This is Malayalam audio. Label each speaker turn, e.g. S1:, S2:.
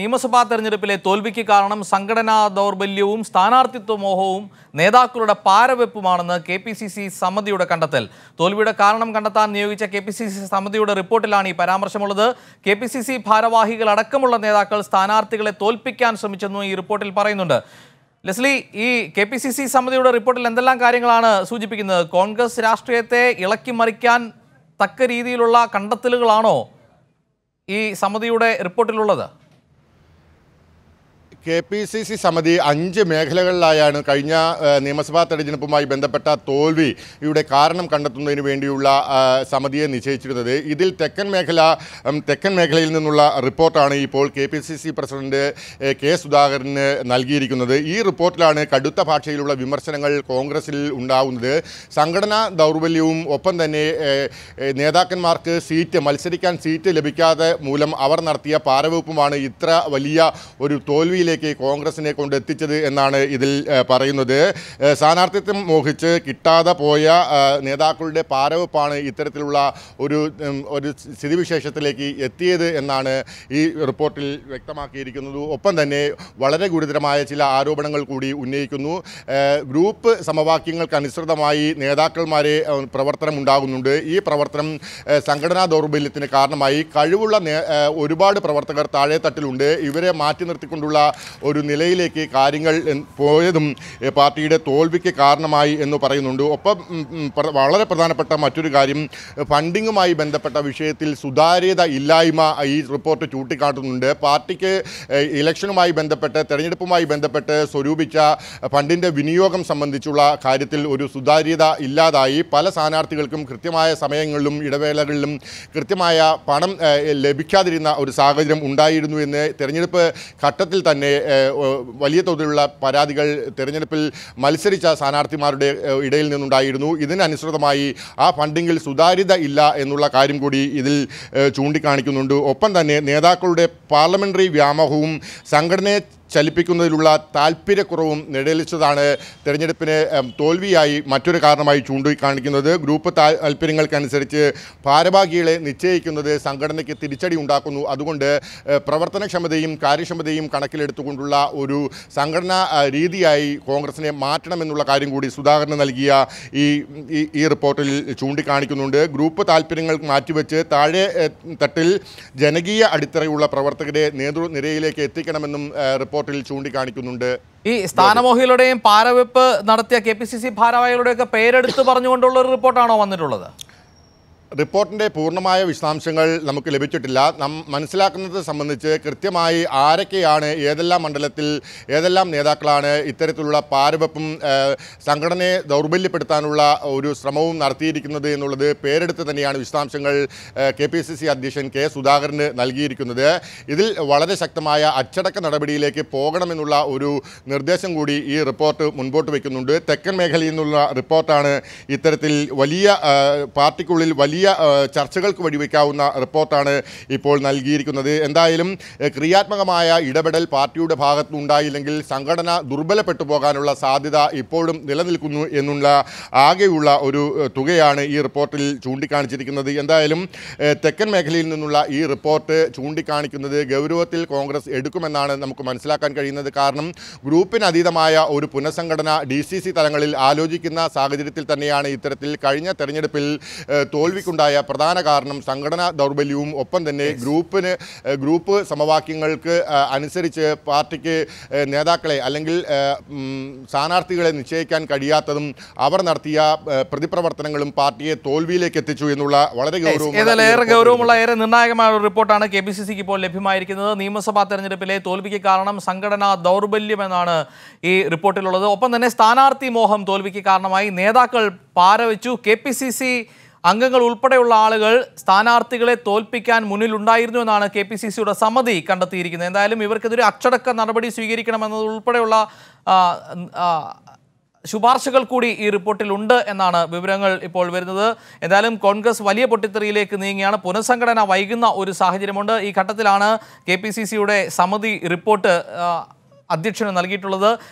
S1: നിയമസഭാ തെരഞ്ഞെടുപ്പിലെ തോൽവിക്ക് കാരണം സംഘടനാ ദൗർബല്യവും സ്ഥാനാർത്ഥിത്വ മോഹവും നേതാക്കളുടെ പാരവെപ്പുമാണെന്ന് കെ പി സി സി സമിതിയുടെ കണ്ടെത്തൽ തോൽവിയുടെ കാരണം കണ്ടെത്താൻ നിയോഗിച്ച കെ പി സി സി സമിതിയുടെ റിപ്പോർട്ടിലാണ് ഈ പരാമർശമുള്ളത് കെ പി സി സി ഭാരവാഹികൾ അടക്കമുള്ള നേതാക്കൾ സ്ഥാനാർത്ഥികളെ തോൽപ്പിക്കാൻ ശ്രമിച്ചെന്നും ഈ റിപ്പോർട്ടിൽ പറയുന്നുണ്ട് ലെസ്ലി ഈ കെ പി സി സി സമിതിയുടെ റിപ്പോർട്ടിൽ എന്തെല്ലാം കാര്യങ്ങളാണ് സൂചിപ്പിക്കുന്നത് കോൺഗ്രസ് രാഷ്ട്രീയത്തെ ഇളക്കി മറിക്കാൻ തക്ക രീതിയിലുള്ള കണ്ടെത്തലുകളാണോ ഈ സമിതിയുടെ റിപ്പോർട്ടിലുള്ളത്
S2: കെ പി സി സി സമിതി അഞ്ച് മേഖലകളിലായാണ് കഴിഞ്ഞ നിയമസഭാ തെരഞ്ഞെടുപ്പുമായി ബന്ധപ്പെട്ട തോൽവി ഇവിടെ കാരണം കണ്ടെത്തുന്നതിന് വേണ്ടിയുള്ള സമിതിയെ നിശ്ചയിച്ചിരുന്നത് ഇതിൽ തെക്കൻ മേഖല തെക്കൻ മേഖലയിൽ നിന്നുള്ള റിപ്പോർട്ടാണ് ഇപ്പോൾ K P C C president K സുധാകരന് നൽകിയിരിക്കുന്നത് ഈ റിപ്പോർട്ടിലാണ് കടുത്ത ഭാഷയിലുള്ള വിമർശനങ്ങൾ കോൺഗ്രസിൽ ഉണ്ടാവുന്നത് സംഘടനാ ദൗർബല്യവും ഒപ്പം തന്നെ നേതാക്കന്മാർക്ക് സീറ്റ് മത്സരിക്കാൻ സീറ്റ് ലഭിക്കാതെ മൂലം അവർ നടത്തിയ പാരവെപ്പുമാണ് ഇത്ര വലിയ ഒരു തോൽവിയിലെ അവസ്ഥയിലേക്ക് കോൺഗ്രസിനെ കൊണ്ട് എത്തിച്ചത് എന്നാണ് ഇതിൽ പറയുന്നത് സ്ഥാനാർത്ഥിത്വം മോഹിച്ച് കിട്ടാതെ പോയ നേതാക്കളുടെ പാരവപ്പാണ് ഇത്തരത്തിലുള്ള ഒരു ഒരു സ്ഥിതിവിശേഷത്തിലേക്ക് എത്തിയത് എന്നാണ് ഈ റിപ്പോർട്ടിൽ വ്യക്തമാക്കിയിരിക്കുന്നത് ഒപ്പം തന്നെ വളരെ ഗുരുതരമായ ചില ആരോപണങ്ങൾ കൂടി ഉന്നയിക്കുന്നു ഗ്രൂപ്പ് സമവാക്യങ്ങൾക്കനുസൃതമായി നേതാക്കന്മാരെ പ്രവർത്തനം ഉണ്ടാകുന്നുണ്ട് ഈ പ്രവർത്തനം സംഘടനാ ദൗർബല്യത്തിന് കാരണമായി കഴിവുള്ള ഒരുപാട് പ്രവർത്തകർ താഴെത്തട്ടിലുണ്ട് ഇവരെ മാറ്റി നിർത്തിക്കൊണ്ടുള്ള ഒരു നിലയിലേക്ക് കാര്യങ്ങൾ പോയതും പാർട്ടിയുടെ തോൽവിക്ക് കാരണമായി എന്ന് പറയുന്നുണ്ട് ഒപ്പം വളരെ പ്രധാനപ്പെട്ട മറ്റൊരു കാര്യം ഫണ്ടിങ്ങുമായി ബന്ധപ്പെട്ട വിഷയത്തിൽ സുതാര്യത ഇല്ലായ്മ ഈ റിപ്പോർട്ട് ചൂണ്ടിക്കാട്ടുന്നുണ്ട് പാർട്ടിക്ക് ഇലക്ഷനുമായി ബന്ധപ്പെട്ട് തെരഞ്ഞെടുപ്പുമായി ബന്ധപ്പെട്ട് സ്വരൂപിച്ച ഫണ്ടിൻ്റെ വിനിയോഗം സംബന്ധിച്ചുള്ള കാര്യത്തിൽ ഒരു സുതാര്യത ഇല്ലാതായി പല സ്ഥാനാർത്ഥികൾക്കും കൃത്യമായ സമയങ്ങളിലും ഇടവേളകളിലും കൃത്യമായ പണം ലഭിക്കാതിരുന്ന ഒരു സാഹചര്യം ഉണ്ടായിരുന്നു എന്ന് തെരഞ്ഞെടുപ്പ് ഘട്ടത്തിൽ തന്നെ വലിയ തോതിലുള്ള പരാതികൾ തെരഞ്ഞെടുപ്പിൽ മത്സരിച്ച സ്ഥാനാർത്ഥിമാരുടെ ഇടയിൽ നിന്നുണ്ടായിരുന്നു ഇതിനനുസൃതമായി ആ ഫണ്ടിങ്ങിൽ സുതാര്യത ഇല്ല എന്നുള്ള കാര്യം കൂടി ഇതിൽ ചൂണ്ടിക്കാണിക്കുന്നുണ്ട് ഒപ്പം തന്നെ നേതാക്കളുടെ പാർലമെൻ്ററി വ്യാമോഹവും സംഘടനയെ ചലിപ്പിക്കുന്നതിലുള്ള താല്പര്യക്കുറവും നിഴലിച്ചതാണ് തെരഞ്ഞെടുപ്പിന് തോൽവിയായി മറ്റൊരു കാരണമായി ചൂണ്ടിക്കാണിക്കുന്നത് ഗ്രൂപ്പ് താല്പര്യങ്ങൾക്കനുസരിച്ച് ഭാരവാഹികളെ നിശ്ചയിക്കുന്നത് സംഘടനയ്ക്ക് തിരിച്ചടി ഉണ്ടാക്കുന്നു അതുകൊണ്ട് പ്രവർത്തനക്ഷമതയും കാര്യക്ഷമതയും കണക്കിലെടുത്തുകൊണ്ടുള്ള ഒരു സംഘടനാ രീതിയായി കോൺഗ്രസിനെ മാറ്റണമെന്നുള്ള കാര്യം കൂടി സുധാകരന് നൽകിയ ഈ ഈ റിപ്പോർട്ടിൽ ചൂണ്ടിക്കാണിക്കുന്നുണ്ട് ഗ്രൂപ്പ് താല്പര്യങ്ങൾ മാറ്റിവെച്ച് താഴെ തട്ടിൽ ജനകീയ അടിത്തറയുള്ള പ്രവർത്തകരെ നേതൃനിരയിലേക്ക്
S1: എത്തിക്കണമെന്നും റിപ്പോർട്ട് റിപ്പോർട്ടിൽ ചൂണ്ടിക്കാണിക്കുന്നുണ്ട് ഈ സ്ഥാനമോഹികളുടെയും പാരവെപ്പ് നടത്തിയ കെ പി സി സി ഭാരവാഹികളുടെയൊക്കെ പേരെടുത്ത് പറഞ്ഞുകൊണ്ടുള്ള ഒരു റിപ്പോർട്ടാണോ വന്നിട്ടുള്ളത് റിപ്പോർട്ടിൻ്റെ
S2: പൂർണ്ണമായ വിശദാംശങ്ങൾ നമുക്ക് ലഭിച്ചിട്ടില്ല നാം മനസ്സിലാക്കുന്നത് സംബന്ധിച്ച് കൃത്യമായി ആരൊക്കെയാണ് ഏതെല്ലാം മണ്ഡലത്തിൽ ഏതെല്ലാം നേതാക്കളാണ് ഇത്തരത്തിലുള്ള പാരവെപ്പും സംഘടനയെ ദൗർബല്യപ്പെടുത്താനുള്ള ഒരു ശ്രമവും നടത്തിയിരിക്കുന്നത് എന്നുള്ളത് പേരെടുത്ത് തന്നെയാണ് വിശദാംശങ്ങൾ കെ പി സി സി അധ്യക്ഷൻ കെ സുധാകരന് നൽകിയിരിക്കുന്നത് ഇതിൽ വളരെ ശക്തമായ അച്ചടക്ക നടപടിയിലേക്ക് പോകണമെന്നുള്ള ഒരു നിർദ്ദേശം കൂടി ഈ റിപ്പോർട്ട് മുൻപോട്ട് വയ്ക്കുന്നുണ്ട് തെക്കൻ മേഖലയിൽ നിന്നുള്ള റിപ്പോർട്ടാണ് ഇത്തരത്തിൽ വലിയ പാർട്ടിക്കുള്ളിൽ വലിയ വലിയ ചർച്ചകൾക്ക് വഴിവെക്കാവുന്ന റിപ്പോർട്ടാണ് ഇപ്പോൾ നൽകിയിരിക്കുന്നത് എന്തായാലും ക്രിയാത്മകമായ ഇടപെടൽ പാർട്ടിയുടെ ഭാഗത്തുനിന്നുണ്ടായില്ലെങ്കിൽ സംഘടന ദുർബലപ്പെട്ടു പോകാനുള്ള സാധ്യത ഇപ്പോഴും നിലനിൽക്കുന്നു എന്നുള്ള ആകെയുള്ള ഒരു തുകയാണ് ഈ റിപ്പോർട്ടിൽ ചൂണ്ടിക്കാണിച്ചിരിക്കുന്നത് എന്തായാലും തെക്കൻ മേഖലയിൽ നിന്നുള്ള ഈ റിപ്പോർട്ട് ചൂണ്ടിക്കാണിക്കുന്നത് ഗൗരവത്തിൽ കോൺഗ്രസ് എടുക്കുമെന്നാണ് നമുക്ക് മനസ്സിലാക്കാൻ കഴിയുന്നത് കാരണം ഗ്രൂപ്പിനതീതമായ ഒരു പുനഃസംഘടന ഡി തലങ്ങളിൽ ആലോചിക്കുന്ന സാഹചര്യത്തിൽ തന്നെയാണ് ഇത്തരത്തിൽ കഴിഞ്ഞ തെരഞ്ഞെടുപ്പിൽ തോൽവിക്ക് പിരിച്ചുണ്ടായ പ്രധാന കാരണം സംഘടനാ ദൗർബല്യവും ഒപ്പം തന്നെ ഗ്രൂപ്പിന് ഗ്രൂപ്പ് സമവാക്യങ്ങൾക്ക് അനുസരിച്ച് പാർട്ടിക്ക് നേതാക്കളെ അല്ലെങ്കിൽ സ്ഥാനാർത്ഥികളെ നിശ്ചയിക്കാൻ കഴിയാത്തതും അവർ നടത്തിയ പ്രതിപ്രവർത്തനങ്ങളും പാർട്ടിയെ തോൽവിയിലേക്ക് എത്തിച്ചു എന്നുള്ള വളരെ ഗൗരവം ഏറെ ഗൗരവമുള്ള
S1: ഏറെ നിർണായകമായ ഒരു റിപ്പോർട്ടാണ് കെ പി സി സിക്ക് ഇപ്പോൾ ലഭ്യമായിരിക്കുന്നത് നിയമസഭാ തെരഞ്ഞെടുപ്പിലെ തോൽവിക്ക് കാരണം സംഘടനാ ദൗർബല്യം എന്നാണ് ഈ റിപ്പോർട്ടിലുള്ളത് ഒപ്പം തന്നെ സ്ഥാനാർത്ഥി മോഹം തോൽവിക്ക് കാരണമായി നേതാക്കൾ പാരവച്ചു കെ പി സി സി അംഗങ്ങൾ ഉൾപ്പെടെയുള്ള ആളുകൾ സ്ഥാനാർത്ഥികളെ തോൽപ്പിക്കാൻ മുന്നിലുണ്ടായിരുന്നു എന്നാണ് കെ പി സി സിയുടെ സമിതി കണ്ടെത്തിയിരിക്കുന്നത് എന്തായാലും ഇവർക്കെതിരെ അച്ചടക്ക നടപടി സ്വീകരിക്കണമെന്നത് ഉൾപ്പെടെയുള്ള ശുപാർശകൾ കൂടി ഈ റിപ്പോർട്ടിലുണ്ട് എന്നാണ് വിവരങ്ങൾ ഇപ്പോൾ വരുന്നത് എന്തായാലും കോൺഗ്രസ് വലിയ പൊട്ടിത്തെറിയിലേക്ക് നീങ്ങിയാണ് പുനഃസംഘടന വൈകുന്ന ഒരു സാഹചര്യമുണ്ട് ഈ ഘട്ടത്തിലാണ് കെ പി സി സിയുടെ സമിതി റിപ്പോർട്ട് അധ്യക്ഷന് നൽകിയിട്ടുള്ളത്